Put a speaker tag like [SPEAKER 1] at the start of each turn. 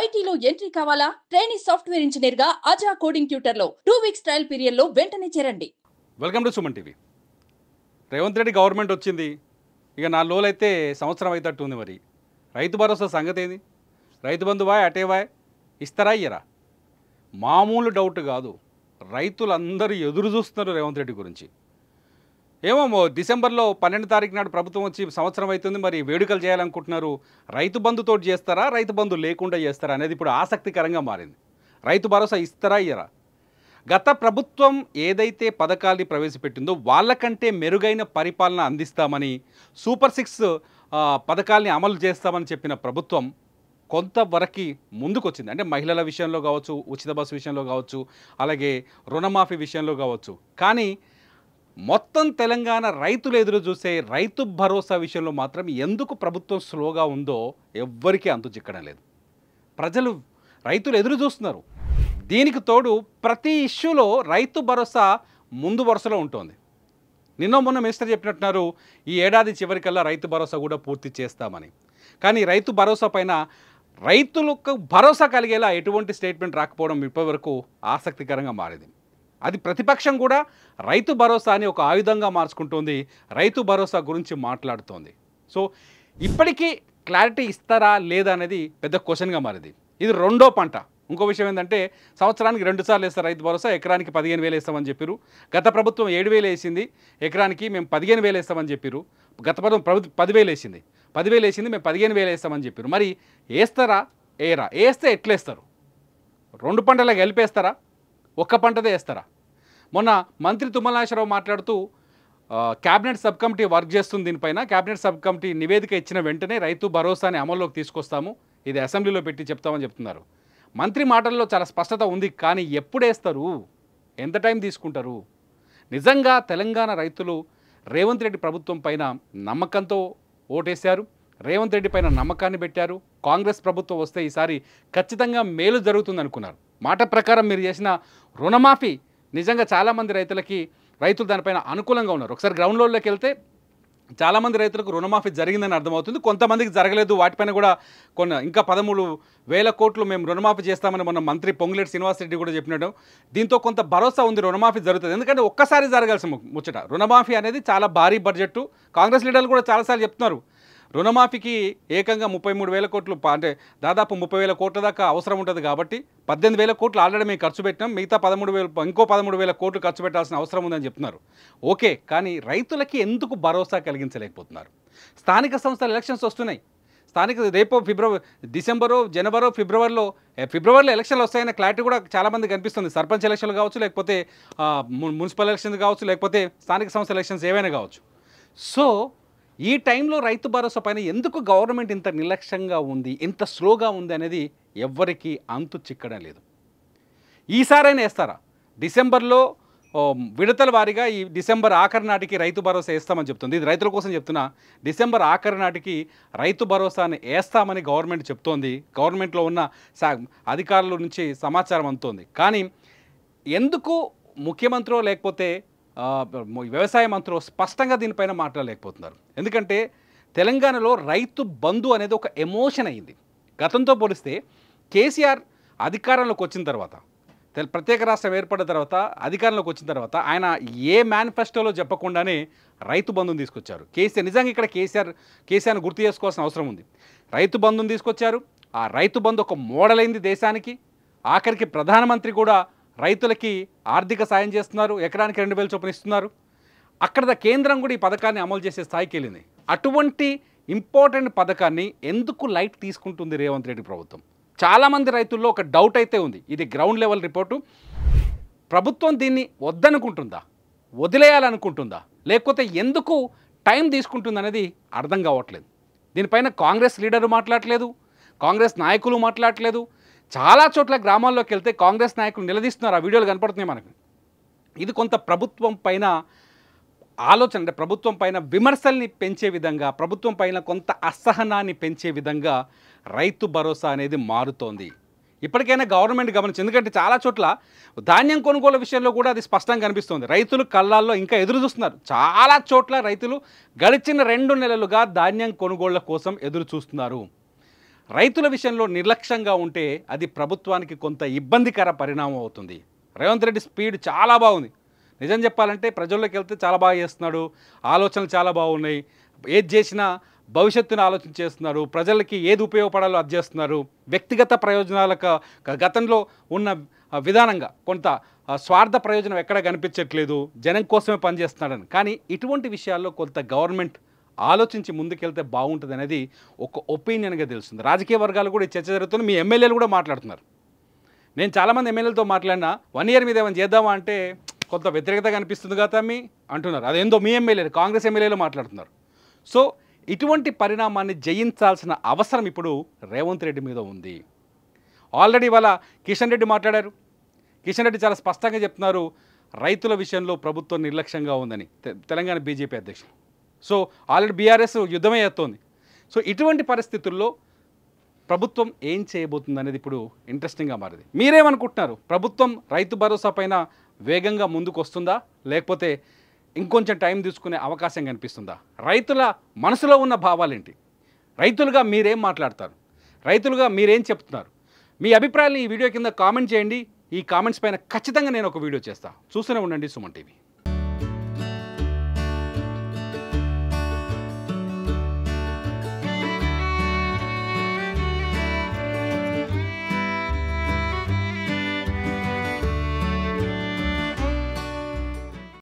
[SPEAKER 1] ఐటీలో ఎంట్రీ కావాలా training software engineer గా అజా కోడింగ్ ట్యూటర్ లో టూ వీక్స్ ట్రయల్ పీరియడ్ లో వెంటనే చేరండి welcome to Suman TV Revanth Reddy government వచ్చింది ఇక నా లోలు అయితే సంవత్సరం అవుతట్టు ఉంది మరి రైతు భరోసా సంగతి ఏది రైతు అటే వాయ్ ఇస్తారా ఇయ్యరా మామూలు డౌట్ కాదు రైతులందరూ ఎదురు చూస్తున్నారు రేవంత్ రెడ్డి గురించి ఏమో డిసెంబర్లో పన్నెండు తారీఖు నాడు ప్రభుత్వం వచ్చి సంవత్సరం అవుతుంది మరి వేడుకలు చేయాలనుకుంటున్నారు రైతు బంధుతో చేస్తారా రైతు బంధు లేకుండా చేస్తారా అనేది ఇప్పుడు ఆసక్తికరంగా మారింది రైతు భరోసా ఇస్తారా ఇయరా గత ప్రభుత్వం ఏదైతే పథకాల్ని ప్రవేశపెట్టిందో వాళ్ళకంటే మెరుగైన పరిపాలన అందిస్తామని సూపర్ సిక్స్ పథకాల్ని అమలు చేస్తామని చెప్పిన ప్రభుత్వం కొంతవరకు ముందుకొచ్చింది అంటే మహిళల విషయంలో కావచ్చు ఉచిత బస్సు విషయంలో కావచ్చు అలాగే రుణమాఫీ విషయంలో కావచ్చు కానీ మొత్తం తెలంగాణ రైతులు ఎదురు చూసే రైతు భరోసా విషయంలో మాత్రం ఎందుకు ప్రభుత్వం స్లోగా ఉందో ఎవ్వరికీ అంతు చిక్కడం లేదు ప్రజలు రైతులు ఎదురు చూస్తున్నారు దీనికి తోడు ప్రతి ఇష్యూలో రైతు భరోసా ముందు వరుసలో ఉంటుంది నిన్న మొన్న మినిస్టర్ చెప్పినట్టున్నారు ఈ ఏడాది చివరికల్లా రైతు భరోసా కూడా పూర్తి చేస్తామని కానీ రైతు భరోసా పైన రైతులకు భరోసా కలిగేలా ఎటువంటి స్టేట్మెంట్ రాకపోవడం ఇప్పటివరకు ఆసక్తికరంగా మారింది అది ప్రతిపక్షం కూడా రైతు భరోసా అని ఒక ఆయుధంగా మార్చుకుంటోంది రైతు భరోసా గురించి మాట్లాడుతోంది సో ఇప్పటికీ క్లారిటీ ఇస్తారా లేదా అనేది పెద్ద క్వశ్చన్గా మారింది ఇది రెండో పంట ఇంకో విషయం ఏంటంటే సంవత్సరానికి రెండు సార్లు వేస్తారు రైతు భరోసా ఎకరానికి పదిహేను వేలు వేస్తామని చెప్పారు గత ప్రభుత్వం ఏడు వేలు వేసింది ఎకరానికి మేము పదిహేను వేలు వేస్తామని చెప్పారు గత ప్రభుత్వం ప్రభుత్వ పదివేలు వేసింది పదివేలు వేసింది మేము పదిహేను వేలు వేస్తామని చెప్పారు మరి వేస్తారా ఏరా వేస్తే ఎట్లేస్తారు రెండు పంటలకు కలిపేస్తారా ఒక్క పంటదే వేస్తారా మొన్న మంత్రి తుమ్మల మాట్లాడుతూ క్యాబినెట్ సబ్ కమిటీ వర్క్ చేస్తుంది దీనిపైన క్యాబినెట్ సబ్ కమిటీ నివేదిక ఇచ్చిన వెంటనే రైతు భరోసాని అమల్లోకి తీసుకొస్తాము ఇది అసెంబ్లీలో పెట్టి చెప్తామని చెప్తున్నారు మంత్రి మాటల్లో చాలా స్పష్టత ఉంది కానీ ఎప్పుడేస్తారు ఎంత టైం తీసుకుంటారు నిజంగా తెలంగాణ రైతులు రేవంత్ రెడ్డి ప్రభుత్వం పైన నమ్మకంతో ఓటేశారు రేవంత్ రెడ్డి పైన నమ్మకాన్ని పెట్టారు కాంగ్రెస్ ప్రభుత్వం వస్తే ఈసారి ఖచ్చితంగా మేలు జరుగుతుంది అనుకున్నారు మాట ప్రకారం మీరు చేసిన రుణమాఫీ నిజంగా చాలామంది రైతులకి రైతులు దానిపైన అనుకూలంగా ఉన్నారు ఒకసారి గ్రౌండ్లోకి వెళ్తే చాలామంది రైతులకు రుణమాఫీ జరిగిందని అర్థమవుతుంది కొంతమందికి జరగలేదు వాటిపైన కూడా కొన్ని ఇంకా పదమూడు వేల కోట్లు మేము రుణమాఫీ చేస్తామని మొన్న మంత్రి పొంగులేటి శ్రీనివాసరెడ్డి కూడా చెప్పినాడు దీంతో కొంత భరోసా ఉంది రుణమాఫీ జరుగుతుంది ఎందుకంటే ఒక్కసారి జరగాల్సి ముచ్చట రుణమాఫీ అనేది చాలా భారీ బడ్జెట్టు కాంగ్రెస్ లీడర్లు కూడా చాలాసార్లు చెప్తున్నారు రుణమాఫీకి ఏకంగా ముప్పై మూడు వేల కోట్లు అంటే దాదాపు ముప్పై వేల కోట్ల దాకా అవసరం ఉంటుంది కాబట్టి పద్దెనిమిది వేల కోట్లు ఆల్రెడీ మేము ఖర్చు పెట్టినాం మిగతా పదమూడు వేల ఇంకో పదమూడు వేల కోట్లు ఖర్చు పెట్టాల్సిన అవసరం ఉందని చెప్తున్నారు ఓకే కానీ రైతులకి ఎందుకు భరోసా కలిగించలేకపోతున్నారు స్థానిక సంస్థల ఎలక్షన్స్ వస్తున్నాయి స్థానిక రేపు ఫిబ్రవరి డిసెంబరు జనవరి ఫిబ్రవరిలో ఫిబ్రవరిలో ఎలక్షన్లు వస్తాయనే క్లారిటీ కూడా చాలామంది కనిపిస్తుంది సర్పంచ్ ఎలక్షన్లు కావచ్చు లేకపోతే మున్సిపల్ ఎలక్షన్స్ కావచ్చు లేకపోతే స్థానిక సంస్థ ఎలక్షన్స్ ఏవైనా కావచ్చు సో ఈ టైంలో రైతు భరోసా పైన ఎందుకు గవర్నమెంట్ ఇంత నిర్లక్ష్యంగా ఉంది ఇంత స్లోగా ఉంది అనేది ఎవ్వరికీ అంతు చిక్కడం లేదు ఈసారైనా వేస్తారా డిసెంబర్లో విడతల వారిగా ఈ డిసెంబర్ ఆఖరి నాటికి రైతు భరోసా వేస్తామని చెప్తుంది ఇది రైతుల కోసం చెప్తున్నా డిసెంబర్ ఆఖరి నాటికి రైతు భరోసాను వేస్తామని గవర్నమెంట్ చెప్తోంది గవర్నమెంట్లో ఉన్న అధికారుల నుంచి సమాచారం అందుతోంది కానీ ఎందుకు ముఖ్యమంత్రో లేకపోతే వ్యవసాయ మంత్రులు స్పష్టంగా దీనిపైన మాట్లాడలేకపోతున్నారు ఎందుకంటే తెలంగాణలో రైతు బంధు అనేది ఒక ఎమోషన్ అయింది గతంతో పోలిస్తే కేసీఆర్ అధికారంలోకి వచ్చిన తర్వాత ప్రత్యేక రాష్ట్రం ఏర్పడిన తర్వాత అధికారంలోకి వచ్చిన తర్వాత ఆయన ఏ మేనిఫెస్టోలో చెప్పకుండానే రైతు బంధుని తీసుకొచ్చారు కేసీఆర్ నిజంగా ఇక్కడ కేసీఆర్ కేసీఆర్ గుర్తు చేసుకోవాల్సిన అవసరం ఉంది రైతు బంధుని తీసుకొచ్చారు ఆ రైతు బంధు ఒక మోడల్ అయింది దేశానికి ఆఖరికి ప్రధానమంత్రి కూడా రైతులకి ఆర్థిక సాయం చేస్తున్నారు ఎకరానికి రెండు వేలు చొప్పున ఇస్తున్నారు అక్కడ కేంద్రం కూడా ఈ పథకాన్ని అమలు చేసే స్థాయికి వెళ్ళింది అటువంటి ఇంపార్టెంట్ పథకాన్ని ఎందుకు లైట్ తీసుకుంటుంది రేవంత్ రెడ్డి ప్రభుత్వం చాలామంది రైతుల్లో ఒక డౌట్ అయితే ఉంది ఇది గ్రౌండ్ లెవెల్ రిపోర్టు ప్రభుత్వం దీన్ని వద్దనుకుంటుందా వదిలేయాలనుకుంటుందా లేకపోతే ఎందుకు టైం తీసుకుంటుందనేది అర్థం కావట్లేదు దీనిపైన కాంగ్రెస్ లీడరు మాట్లాడలేదు కాంగ్రెస్ నాయకులు మాట్లాడలేదు చాలా చోట్ల గ్రామాల్లోకి వెళ్తే కాంగ్రెస్ నాయకులు నిలదీస్తున్నారు ఆ వీడియోలు కనపడుతున్నాయి మనకు ఇది కొంత ప్రభుత్వం పైన ఆలోచన అంటే ప్రభుత్వం పైన విమర్శల్ని పెంచే విధంగా ప్రభుత్వం పైన కొంత అసహనాన్ని పెంచే విధంగా రైతు భరోసా అనేది మారుతోంది ఇప్పటికైనా గవర్నమెంట్ గమనించి ఎందుకంటే చాలా చోట్ల ధాన్యం కొనుగోలు విషయంలో కూడా అది స్పష్టంగా కనిపిస్తుంది రైతులు కళ్ళాల్లో ఇంకా ఎదురు చూస్తున్నారు చాలా చోట్ల రైతులు గడిచిన రెండు నెలలుగా ధాన్యం కొనుగోళ్ల కోసం ఎదురు చూస్తున్నారు రైతుల విషయంలో నిర్లక్ష్యంగా ఉంటే అది ప్రభుత్వానికి కొంత ఇబ్బందికర పరిణామం అవుతుంది రేవంత్ రెడ్డి స్పీడ్ చాలా బాగుంది నిజం చెప్పాలంటే ప్రజల్లోకి వెళ్తే చాలా బాగా చేస్తున్నాడు ఆలోచనలు చాలా బాగున్నాయి ఏది చేసినా భవిష్యత్తును ఆలోచన చేస్తున్నారు ప్రజలకి ఏది ఉపయోగపడాలో అది చేస్తున్నారు వ్యక్తిగత ప్రయోజనాలకు గతంలో ఉన్న విధానంగా కొంత స్వార్థ ప్రయోజనం ఎక్కడ కనిపించట్లేదు జనం కోసమే పనిచేస్తున్నాడని కానీ ఇటువంటి విషయాల్లో కొంత గవర్నమెంట్ ఆలోచించి ముందుకెళ్తే బాగుంటుంది అనేది ఒక ఒపీనియన్గా తెలుస్తుంది రాజకీయ వర్గాలు కూడా చర్చ జరుగుతుంది మీ ఎమ్మెల్యేలు కూడా మాట్లాడుతున్నారు నేను చాలామంది ఎమ్మెల్యేలతో మాట్లాడినా వన్ ఇయర్ మీద ఏమైనా చేద్దామా అంటే కొంత వ్యతిరేకత కనిపిస్తుంది కదా తమ్మి అంటున్నారు అదేందో మీ ఎమ్మెల్యేలు కాంగ్రెస్ ఎమ్మెల్యేలు మాట్లాడుతున్నారు సో ఇటువంటి పరిణామాన్ని జయించాల్సిన అవసరం ఇప్పుడు రేవంత్ రెడ్డి మీద ఉంది ఆల్రెడీ ఇవాళ కిషన్ రెడ్డి మాట్లాడారు కిషన్ రెడ్డి చాలా స్పష్టంగా చెప్తున్నారు రైతుల విషయంలో ప్రభుత్వం నిర్లక్ష్యంగా ఉందని తెలంగాణ బీజేపీ అధ్యక్షులు సో ఆల్రెడీ బీఆర్ఎస్ యుద్ధమే చేస్తోంది సో ఇటువంటి పరిస్థితుల్లో ప్రభుత్వం ఏం చేయబోతుంది అనేది ఇప్పుడు ఇంట్రెస్టింగ్గా మారింది మీరేమనుకుంటున్నారు ప్రభుత్వం రైతు భరోసా పైన వేగంగా ముందుకు వస్తుందా లేకపోతే ఇంకొంచెం టైం తీసుకునే అవకాశం కనిపిస్తుందా రైతుల మనసులో ఉన్న భావాలేంటి రైతులుగా మీరేం మాట్లాడతారు రైతులుగా మీరేం చెప్తున్నారు మీ అభిప్రాయాలు ఈ వీడియో కింద కామెంట్ చేయండి ఈ కామెంట్స్ పైన ఖచ్చితంగా నేను ఒక వీడియో చేస్తాను చూస్తూనే ఉండండి సుమన్ టీవీ